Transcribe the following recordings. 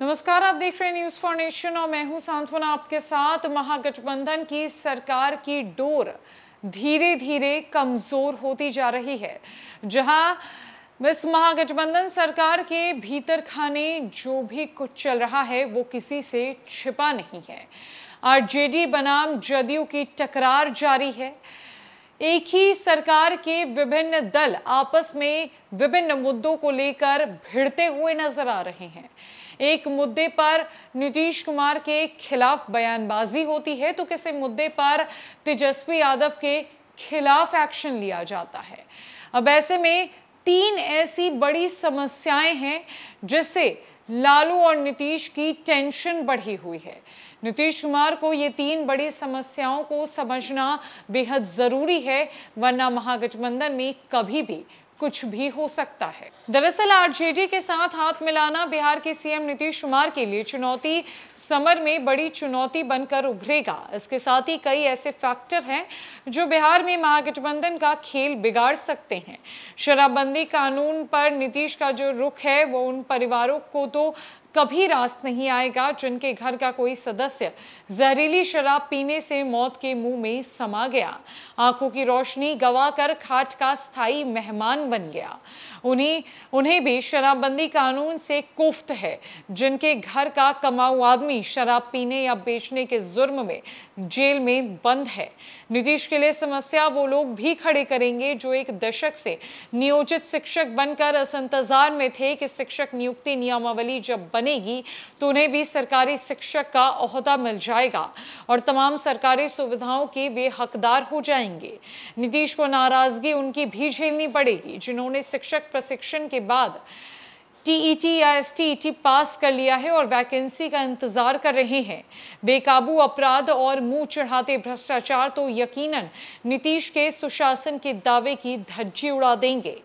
नमस्कार आप देख रहे हैं न्यूज फॉर और मैं हूं सांत्वना आपके साथ महागठबंधन की सरकार की डोर धीरे धीरे कमजोर होती जा रही है जहां इस महागठबंधन सरकार के भीतर खाने जो भी कुछ चल रहा है वो किसी से छिपा नहीं है आरजेडी बनाम जदयू की टकरार जारी है एक ही सरकार के विभिन्न दल आपस में विभिन्न मुद्दों को लेकर भिड़ते हुए नजर आ रहे हैं एक मुद्दे पर नीतीश कुमार के खिलाफ बयानबाजी होती है तो किसी मुद्दे पर तेजस्वी यादव के खिलाफ एक्शन लिया जाता है अब ऐसे में तीन ऐसी बड़ी समस्याएं हैं जिससे लालू और नीतीश की टेंशन बढ़ी हुई है नीतीश कुमार को ये तीन बड़ी समस्याओं को समझना बेहद ज़रूरी है वरना महागठबंधन में कभी भी कुछ भी हो सकता है दरअसल आरजेडी के साथ हाथ मिलाना बिहार के सीएम नीतीश कुमार के लिए चुनौती समर में बड़ी चुनौती बनकर उभरेगा इसके साथ ही कई ऐसे फैक्टर हैं जो बिहार में महागठबंधन का खेल बिगाड़ सकते हैं शराबबंदी कानून पर नीतीश का जो रुख है वो उन परिवारों को तो कभी रास नहीं आएगा जिनके घर का कोई सदस्य जहरीली शराब पीने से मौत के मुंह में समा गया आंखों की रोशनी गवाकर खाट का स्थायी मेहमान बन गया उन्हीं उन्हें भी शराबबंदी कानून से कुफ्त है जिनके घर का कमाऊ आदमी शराब पीने या बेचने के जुर्म में जेल में बंद है नीतीश के लिए समस्या वो लोग भी खड़े करेंगे जो एक दशक से नियोजित शिक्षक बनकर अस इंतजार में थे कि शिक्षक नियुक्ति नियमावली जब बनेगी तो उन्हें भी सरकारी शिक्षक का अहदा मिल जाएगा और तमाम सरकारी सुविधाओं के वे हकदार हो जाएंगे नीतीश को नाराजगी उनकी भी झेलनी पड़ेगी जिन्होंने शिक्षक प्रशिक्षण के बाद टीईटी e या एसटीईटी e पास कर लिया है और वैकेंसी का इंतजार कर रहे हैं बेकाबू अपराध और मुंह चढ़ाते भ्रष्टाचार तो यकीनन नीतीश के सुशासन के दावे की धज्जी उड़ा देंगे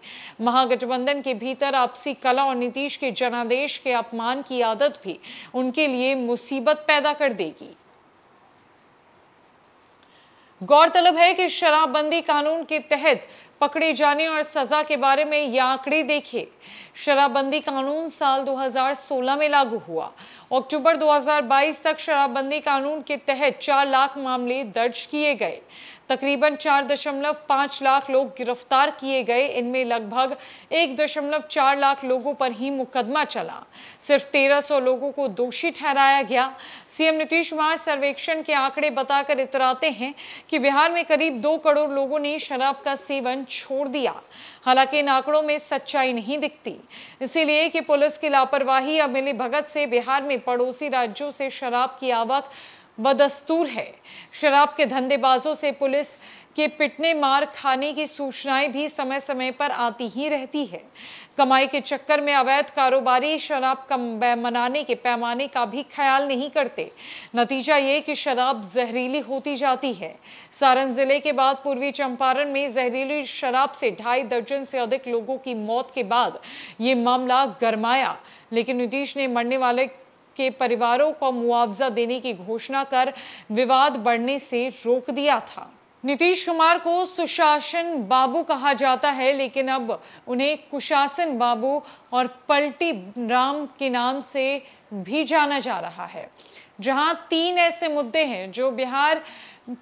महागठबंधन के भीतर आपसी कला और नीतीश के जनादेश के अपमान की आदत भी उनके लिए मुसीबत पैदा कर देगी गौरतलब है कि शराबबंदी कानून के तहत पकड़े जाने और सजा के बारे में ये आंकड़े देखिए शराबबंदी कानून साल 2016 में लागू हुआ अक्टूबर 2022 तक शराबबंदी कानून के तहत 4 लाख मामले दर्ज किए गए तकरीबन चार दशमलव पाँच लाख लोग गिरफ्तार किए गए इनमें लगभग एक दशमलव चार लाख लोगों पर ही मुकदमा चला सिर्फ तेरह सौ लोगों को दोषी ठहराया गया सीएम नीतीश कुमार सर्वेक्षण के आंकड़े बताकर इतराते हैं कि बिहार में करीब दो करोड़ लोगों ने शराब का सेवन छोड़ दिया हालांकि इन आंकड़ों में सच्चाई नहीं दिखती इसीलिए कि पुलिस की लापरवाही या मिली भगत से बिहार में पड़ोसी राज्यों से शराब की आवक बदस्तूर है शराब के धंधेबाजों से पुलिस के पिटने मार खाने की सूचनाएं भी समय समय पर आती ही रहती है कमाई के चक्कर में अवैध कारोबारी शराब कम मनाने के पैमाने का भी ख्याल नहीं करते नतीजा ये कि शराब जहरीली होती जाती है सारण जिले के बाद पूर्वी चंपारण में जहरीली शराब से ढाई दर्जन से अधिक लोगों की मौत के बाद ये मामला गरमाया लेकिन नीतीश ने मरने वाले के परिवारों को मुआवजा देने की घोषणा कर विवाद बढ़ने से रोक दिया था नीतीश कुमार को सुशासन बाबू कहा जाता है लेकिन अब उन्हें कुशासन बाबू और पलटी राम के नाम से भी जाना जा रहा है जहां तीन ऐसे मुद्दे हैं जो बिहार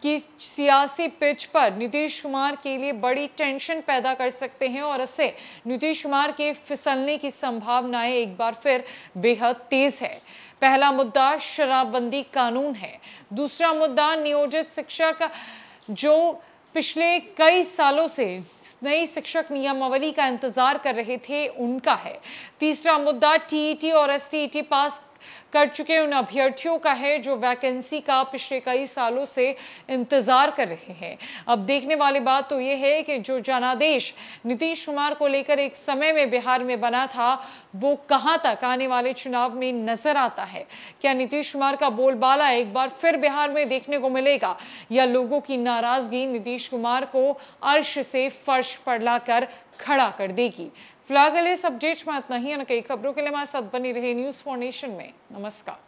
की सियासी पिच पर नीतीश कुमार के लिए बड़ी टेंशन पैदा कर सकते हैं और इससे नीतीश कुमार के फिसलने की संभावनाएं एक बार फिर बेहद तेज है पहला मुद्दा शराबबंदी कानून है दूसरा मुद्दा नियोजित शिक्षक जो पिछले कई सालों से नई शिक्षक नियमावली का इंतजार कर रहे थे उनका है तीसरा मुद्दा टीईटी और एसटीईटी पास कर चुके उन अभ्यर्थियों का है जो वैकेंसी का पिछले कई सालों से इंतज़ार कर रहे हैं अब देखने वाली बात तो ये है कि जो जनादेश नीतीश कुमार को लेकर एक समय में बिहार में बना था वो कहाँ तक आने वाले चुनाव में नजर आता है क्या नीतीश कुमार का बोलबाला एक बार फिर बिहार में देखने को मिलेगा या लोगों की नाराजगी नीतीश कुमार को अर्श से फर्श पर लाकर खड़ा कर देगी फिलहाल के लिए इस अपडेट में इतना ही कई खबरों के लिए हमारे साथ बनी रहे न्यूज फॉर नेशन में नमस्कार